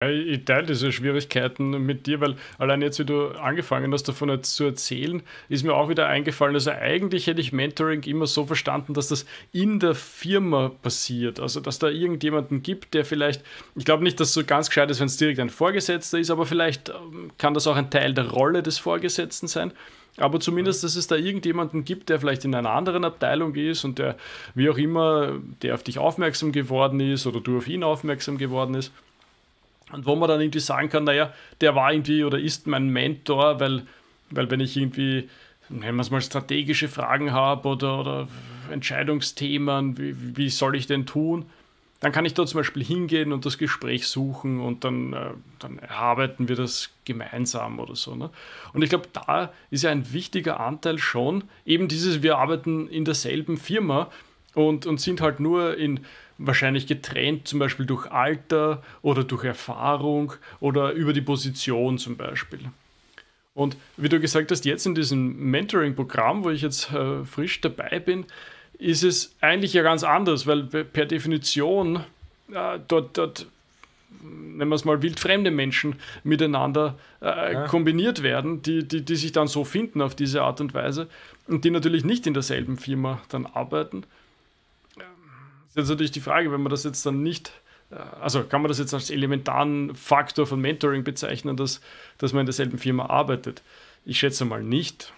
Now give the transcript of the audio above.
Äh, ich teile diese Schwierigkeiten mit dir, weil allein jetzt, wie du angefangen hast, davon halt zu erzählen, ist mir auch wieder eingefallen. Also eigentlich hätte ich Mentoring immer so verstanden, dass das in der Firma passiert. Also dass da irgendjemanden gibt, der vielleicht, ich glaube nicht, dass so ganz gescheit ist, wenn es direkt ein Vorgesetzter ist, aber vielleicht ähm, kann das auch ein Teil der Rolle des Vorgesetzten sein. Aber zumindest, dass es da irgendjemanden gibt, der vielleicht in einer anderen Abteilung ist und der, wie auch immer, der auf dich aufmerksam geworden ist oder du auf ihn aufmerksam geworden ist. Und wo man dann irgendwie sagen kann, naja, der war irgendwie oder ist mein Mentor, weil, weil wenn ich irgendwie, nennen wir es mal, strategische Fragen habe oder, oder Entscheidungsthemen, wie, wie soll ich denn tun, dann kann ich da zum Beispiel hingehen und das Gespräch suchen und dann, äh, dann erarbeiten wir das gemeinsam oder so. Ne? Und ich glaube, da ist ja ein wichtiger Anteil schon eben dieses, wir arbeiten in derselben Firma und, und sind halt nur in wahrscheinlich getrennt, zum Beispiel durch Alter oder durch Erfahrung oder über die Position zum Beispiel. Und wie du gesagt hast, jetzt in diesem Mentoring-Programm, wo ich jetzt äh, frisch dabei bin, ist es eigentlich ja ganz anders, weil per Definition äh, dort, dort, nennen wir es mal, wildfremde Menschen miteinander äh, ja. kombiniert werden, die, die, die sich dann so finden auf diese Art und Weise und die natürlich nicht in derselben Firma dann arbeiten ist jetzt natürlich die Frage, wenn man das jetzt dann nicht, äh, also kann man das jetzt als elementaren Faktor von Mentoring bezeichnen, dass, dass man in derselben Firma arbeitet? Ich schätze mal nicht.